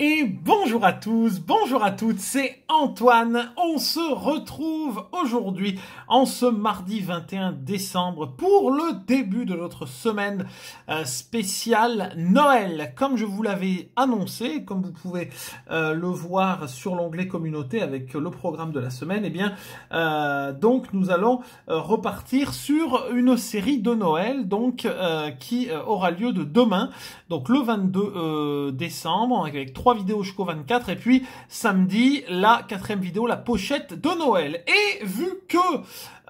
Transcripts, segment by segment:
Et bonjour à tous, bonjour à toutes, c'est Antoine. On se retrouve aujourd'hui, en ce mardi 21 décembre, pour le début de notre semaine euh, spéciale Noël. Comme je vous l'avais annoncé, comme vous pouvez euh, le voir sur l'onglet communauté avec le programme de la semaine, et eh bien, euh, donc nous allons repartir sur une série de Noël, donc qui aura lieu de demain, donc le 22 décembre, avec trois trois vidéos jusqu'au 24. Et puis samedi, la quatrième vidéo, la pochette de Noël. Et vu que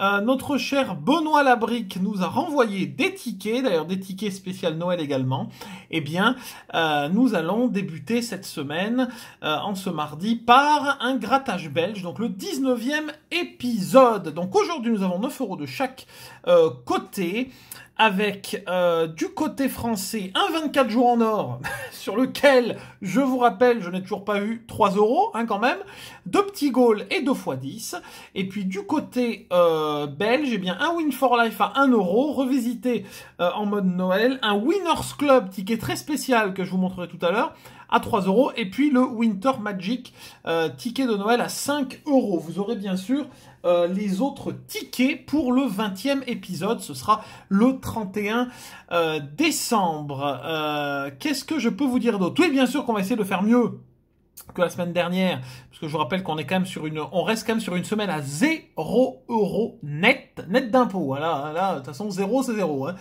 euh, notre cher Benoît Labrique nous a renvoyé des tickets, d'ailleurs des tickets spécial Noël également, eh bien euh, nous allons débuter cette semaine, euh, en ce mardi, par un grattage belge, donc le 19e épisode. Donc aujourd'hui nous avons 9 euros de chaque côté avec euh, du côté français un 24 jours en or sur lequel, je vous rappelle, je n'ai toujours pas eu 3 euros hein, quand même, deux petits goals et deux fois 10. Et puis du côté euh, belge, eh bien un Win for Life à 1 euro, revisité euh, en mode Noël, un Winners Club, ticket très spécial que je vous montrerai tout à l'heure, à 3 euros, et puis le Winter Magic, ticket de Noël à 5 euros. Vous aurez bien sûr euh, les autres tickets pour le 20e épisode. Ce sera le 31 euh, décembre. Euh, qu'est-ce que je peux vous dire d'autre Oui, bien sûr qu'on va essayer de faire mieux que la semaine dernière, parce que je vous rappelle qu'on est quand même sur une, on reste quand même sur une semaine à 0 euros net, net d'impôts. Voilà, là, de toute façon, zéro, c'est zéro. Hein.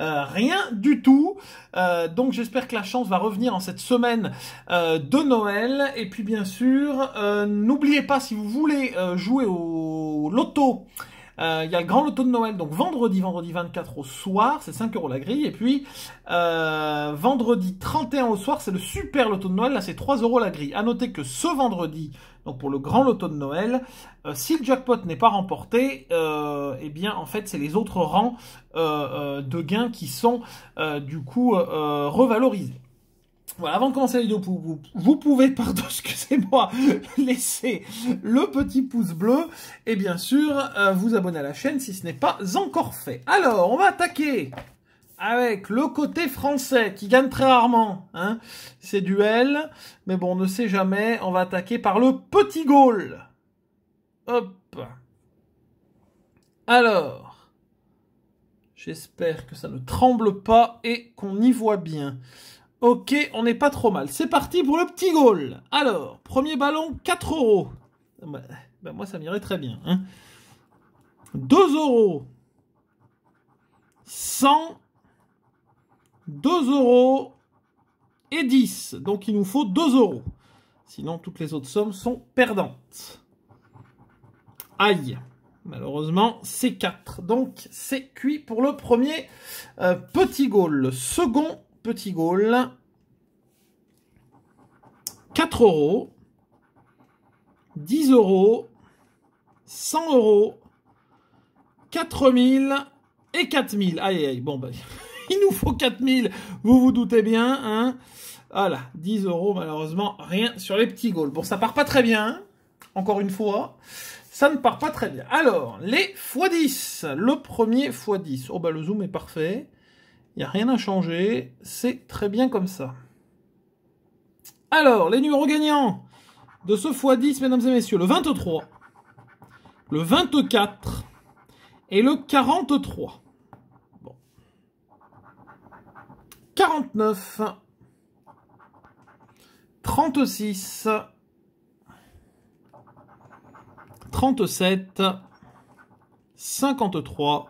Euh, rien du tout. Euh, donc, j'espère que la chance va revenir en cette semaine euh, de Noël. Et puis, bien sûr, n'oubliez pas si vous voulez jouer au loto euh, il y a le grand loto de Noël, donc vendredi, vendredi 24 au soir, c'est 5 euros la grille. Et puis euh, vendredi 31 au soir, c'est le super loto de Noël, là c'est 3 euros la grille. À noter que ce vendredi, donc pour le grand loto de Noël, euh, si le jackpot n'est pas remporté, eh bien en fait c'est les autres rangs de gains qui sont du coup revalorisés. Voilà, avant de commencer la vidéo, vous pouvez, pardon, excusez-moi, laisser le petit pouce bleu et bien sûr euh, vous abonner à la chaîne si ce n'est pas encore fait. Alors, on va attaquer avec le côté français qui gagne très rarement hein, ces duels, mais bon, on ne sait jamais. On va attaquer par le petit goal. Hop. Alors, j'espère que ça ne tremble pas et qu'on y voit bien. Ok, on n'est pas trop mal. C'est parti pour le petit goal. Alors, premier ballon, 4 euros. Ah bah, bah, moi, ça m'irait très bien. 2 hein. euros. 100. 2 euros et 10. Donc, il nous faut 2 euros. Sinon, toutes les autres sommes sont perdantes. Aïe. Malheureusement, c'est 4. Donc, c'est cuit pour le premier euh, petit goal. Le second Petit goal, 4 euros, 10 euros, 100 euros, 4000 et 4000. Aïe, aïe, bon, bah, il nous faut 4000, vous vous doutez bien, hein. Voilà, 10 euros, malheureusement, rien sur les petits goals. Bon, ça part pas très bien, hein. encore une fois. Ça ne part pas très bien. Alors, les x10, le premier x10. Oh, bah, le zoom est parfait. Il n'y a rien à changer, c'est très bien comme ça. Alors, les numéros gagnants de ce x10, mesdames et messieurs, le 23, le 24 et le 43. Bon. 49, 36, 37, 53,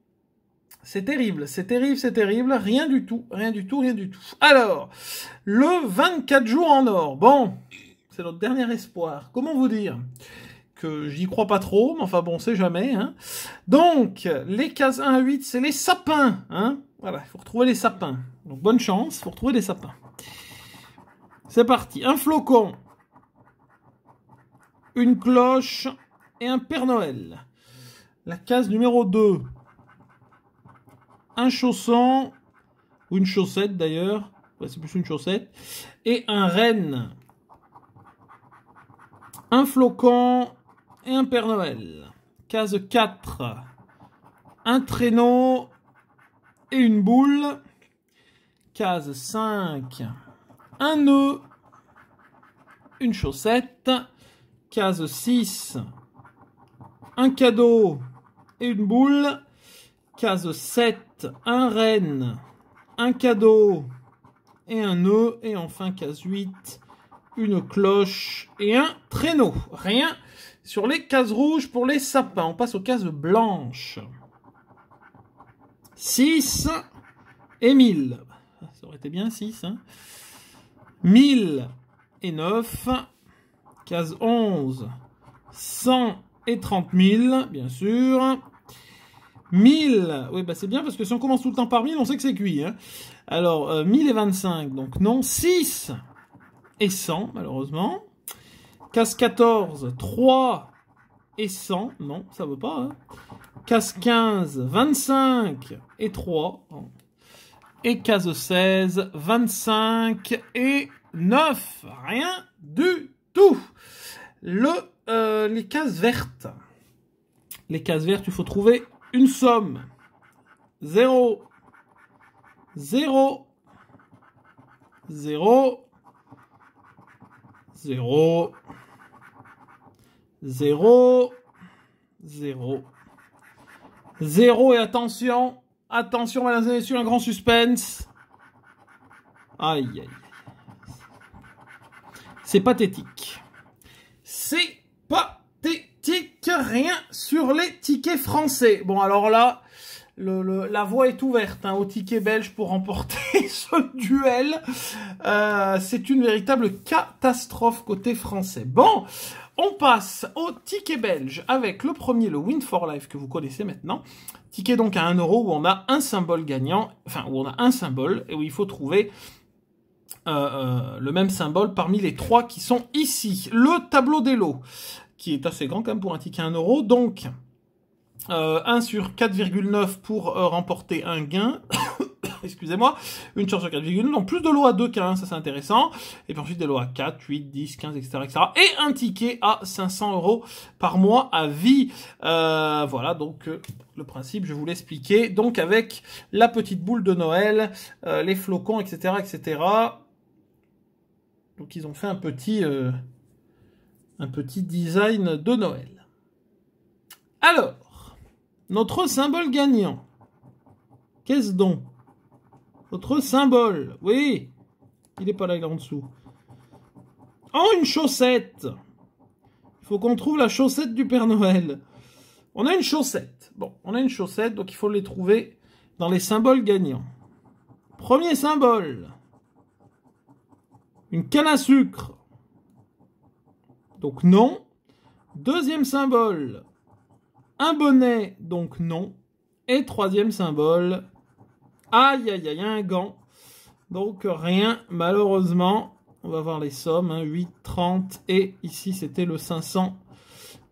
C'est terrible, c'est terrible, c'est terrible. Rien du tout, rien du tout, rien du tout. Alors, le 24 jours en or. Bon, c'est notre dernier espoir. Comment vous dire que j'y crois pas trop, mais enfin bon, sait jamais. Hein. Donc, les cases 1 à 8, c'est les sapins. Hein. Voilà, il faut retrouver les sapins. Donc, bonne chance, il trouver retrouver des sapins. C'est parti. Un flocon, une cloche et un Père Noël. La case numéro 2 un chausson, ou une chaussette d'ailleurs, c'est plus une chaussette, et un renne, un flocon et un Père Noël. Case 4, un traîneau et une boule. Case 5, un nœud, une chaussette. Case 6, un cadeau et une boule. Case 7, un renne, un cadeau et un nœud. Et enfin, case 8, une cloche et un traîneau. Rien sur les cases rouges pour les sapins. On passe aux cases blanches. 6 et 1000. Ça aurait été bien 6. 1000 hein. et 9. Case 11. 100 et 30 000, bien sûr. 1000 Oui, bah c'est bien parce que si on commence tout le temps par 1000, on sait que c'est cuit. Hein Alors, euh, et 1025, donc non. 6 et 100, malheureusement. Casse 14, 3 et 100. Non, ça veut pas. Hein Casse 15, 25 et 3. Hein. Et case 16, 25 et 9. Rien du tout. Le, euh, les cases vertes. Les cases vertes, il faut trouver une somme 0, 0, 0, 0, 0, 0, 0 et attention, attention mesdames et messieurs, un grand suspense. Aïe, aïe. C'est pathétique. sur les tickets français. Bon, alors là, la voie est ouverte hein, au ticket belge pour remporter ce duel. Euh, c'est une véritable catastrophe côté français. Bon, on passe au ticket belge avec le premier, le Win for Life que vous connaissez maintenant. Ticket donc à 1 euro où on a un symbole gagnant, enfin où on a un symbole et où il faut trouver euh, euh, le même symbole parmi les trois qui sont ici. Le tableau des lots qui est assez grand quand même pour un ticket à 1€, Donc, 1 euh, sur 4,9 pour euh, remporter un gain. Excusez-moi, une chance sur 4,9, donc plus de lots à 2 qu'à 1, ça c'est intéressant. Et puis ensuite des lots à 4, 8, 10, 15, etc. etc. et un ticket à 500 par mois à vie. Euh, voilà, donc le principe, je vous l'expliquais. Donc avec la petite boule de Noël, les flocons, etc. etc. Donc ils ont fait un petit un petit design de Noël. Alors, notre symbole gagnant. Qu'est-ce donc Notre symbole, oui. Il n'est pas là, en dessous. Oh, une chaussette. Il faut qu'on trouve la chaussette du Père Noël. On a une chaussette. Bon, on a une chaussette, donc il faut les trouver dans les symboles gagnants. Premier symbole. Une canne à sucre donc non. Deuxième symbole, un bonnet, donc non. Et troisième symbole, aïe aïe aïe, un gant. Donc rien, malheureusement. On va voir les sommes, 8,30 hein. 8, et ici c'était le 500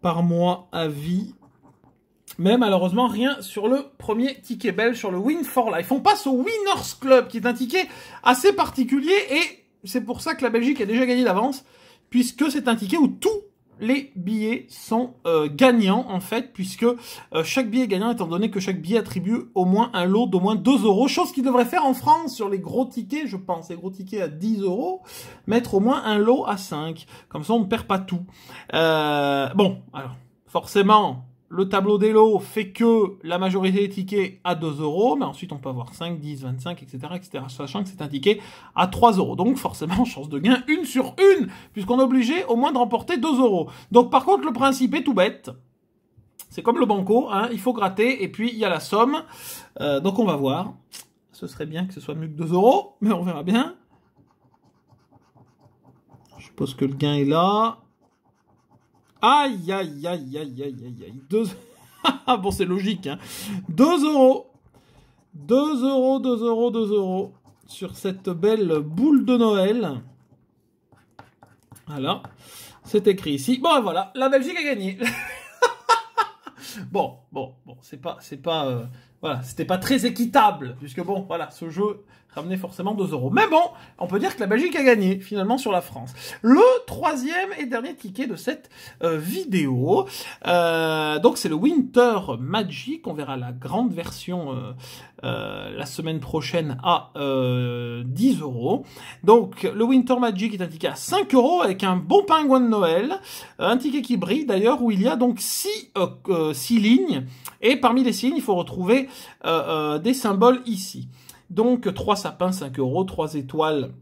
par mois à vie. Mais malheureusement, rien sur le premier ticket belge, sur le Win for Life. On passe au Winners Club, qui est un ticket assez particulier, et c'est pour ça que la Belgique a déjà gagné d'avance puisque c'est un ticket où tous les billets sont euh, gagnants en fait, puisque euh, chaque billet est gagnant étant donné que chaque billet attribue au moins un lot d'au moins 2 euros, chose qu'il devrait faire en France sur les gros tickets, je pense, les gros tickets à 10 euros, mettre au moins un lot à 5, comme ça on ne perd pas tout. Euh, bon, alors forcément, le tableau des lots fait que la majorité des tickets à 2 euros, mais ensuite on peut avoir 5, 10, 25, etc., etc., sachant que c'est un ticket à 3 euros. Donc forcément, chance de gain une sur une, puisqu'on est obligé au moins de remporter 2 euros. Donc par contre, le principe est tout bête. C'est comme le banco, hein, il faut gratter, et puis il y a la somme. Euh, donc on va voir. Ce serait bien que ce soit mieux que 2 euros, mais on verra bien. Je suppose que le gain est là. Aïe, aïe, aïe, aïe, aïe, aïe, Deux... Ah bon, c'est logique. Hein. 2 euros. 2 euros, 2 euros, 2 euros. Sur cette belle boule de Noël. Voilà. C'est écrit ici. Bon, ben voilà. La Belgique a gagné. bon, bon, bon. C'est pas, c'est pas, euh, voilà. C'était pas très équitable. Puisque bon, voilà. Ce jeu ramener forcément 2 euros. Mais bon, on peut dire que la Belgique a gagné finalement sur la France. Le troisième et dernier ticket de cette euh, vidéo, euh, donc c'est le Winter Magic. On verra la grande version euh, la semaine prochaine à 10 euros. Donc le Winter Magic est un ticket à 5 euros avec un bon pingouin de Noël, un ticket qui brille d'ailleurs où il y a donc 6 six lignes et parmi les signes il faut retrouver des symboles ici. Donc 3 sapins 5 euros, 3 étoiles,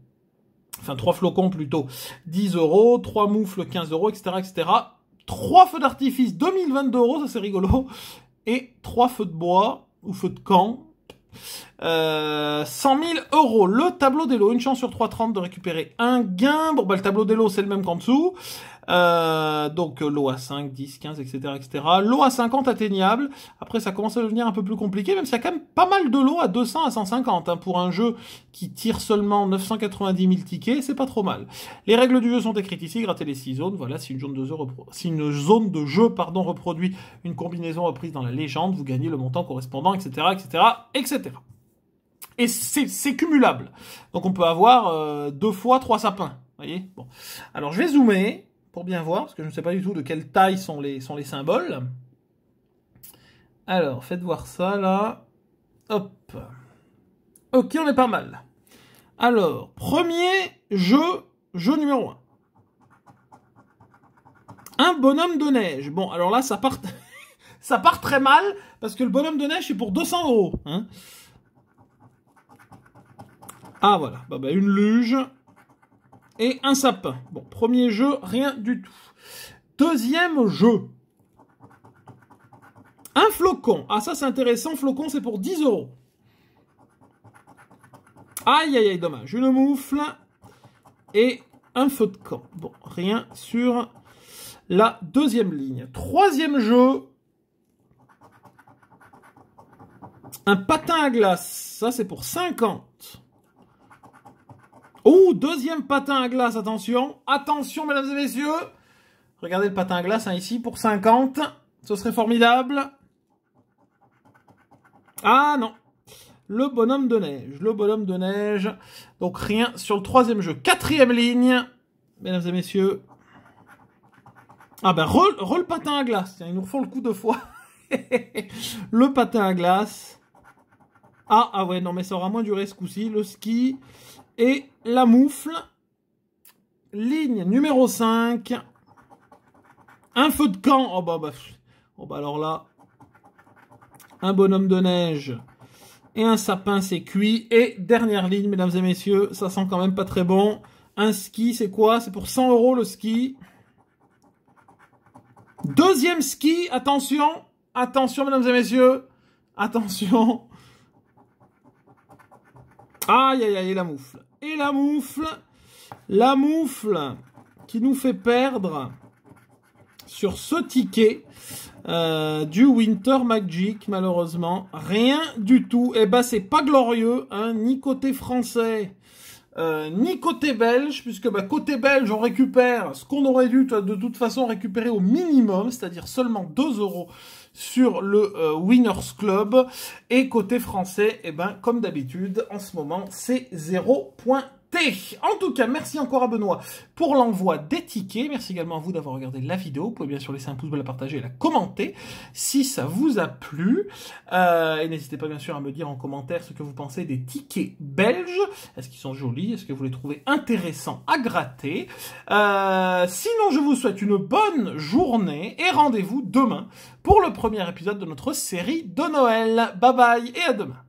enfin 3 flocons plutôt 10 euros, 3 moufles 15 euros, etc. etc. 3 feux d'artifice 2022 euros, ça c'est rigolo, et 3 feux de bois ou feux de camp. Euh, 100 000 euros le tableau d'élo, une chance sur 3,30 de récupérer un gain. Bon, bah, le tableau d'élo c'est le même qu'en dessous. Euh, donc l'eau à 5, 10, 15, etc. etc. L'eau à 50 atteignable. Après, ça commence à devenir un peu plus compliqué, même s'il y a quand même pas mal de l'eau à 200 à 150. Hein, pour un jeu qui tire seulement 990 000 tickets, c'est pas trop mal. Les règles du jeu sont écrites ici, gratter les 6 zones. Voilà, si une zone de jeu, si une zone de jeu pardon, reproduit une combinaison reprise dans la légende, vous gagnez le montant correspondant, etc. etc. etc et c'est cumulable. Donc on peut avoir euh, deux fois trois sapins. Voyez bon. Alors je vais zoomer pour bien voir, parce que je ne sais pas du tout de quelle taille sont les, sont les symboles. Alors, faites voir ça là. Hop. Ok, on est pas mal. Alors, premier jeu, jeu numéro 1. Un bonhomme de neige. Bon, alors là, ça part, ça part très mal, parce que le bonhomme de neige, c'est pour 200 euros. Hein ah voilà, bah, bah une luge, et un sapin. Bon, premier jeu, rien du tout. Deuxième jeu. Un flocon. Ah, ça, c'est intéressant. Flocon, c'est pour 10 euros. Aïe, aïe, aïe, dommage. Une moufle et un feu de camp. Bon, rien sur la deuxième ligne. Troisième jeu. Un patin à glace. Ça, c'est pour 50. Oh, deuxième patin à glace, attention. Attention, mesdames et messieurs. Regardez le patin à glace hein, ici pour 50. Ce serait formidable. Ah non. Le bonhomme de neige. Le bonhomme de neige. Donc rien sur le troisième jeu. Quatrième ligne. Mesdames et messieurs. Ah ben, re, le patin à glace. ils nous refont le coup deux fois. le patin à glace. Ah, ah ouais, non mais ça aura moins duré ce coup-ci. Le ski. Et la moufle, ligne numéro 5, un feu de camp. Oh bah, bah, oh bah alors là, un bonhomme de neige et un sapin, c'est cuit. Et dernière ligne, mesdames et messieurs, ça sent quand même pas très bon. Un ski, c'est quoi C'est pour 100 euros le ski. Deuxième ski, attention, attention mesdames et messieurs, attention. Aïe aïe aïe la moufle et la moufle. La moufle qui nous fait perdre sur ce ticket euh, du Winter Magic, malheureusement. Rien du tout. Et eh ben, c'est pas glorieux, hein, ni côté français. Euh, ni côté belge, puisque bah, côté belge, on récupère ce qu'on aurait dû de toute façon récupérer au minimum, c'est-à-dire seulement 2 euros sur le euh, Winners Club. Et côté français, eh ben, comme d'habitude, en ce moment, c'est 0.1. En tout cas, merci encore à Benoît pour l'envoi des tickets. Merci également à vous d'avoir regardé la vidéo. Vous pouvez bien sûr laisser un pouce bleu, la partager et la commenter si ça vous a plu. Euh, et n'hésitez pas bien sûr à me dire en commentaire ce que vous pensez des tickets belges. Est-ce qu'ils sont jolis Est-ce que vous les trouvez intéressants à gratter euh, Sinon, je vous souhaite une bonne journée et rendez-vous demain pour le premier épisode de notre série de Noël. Bye bye et à demain.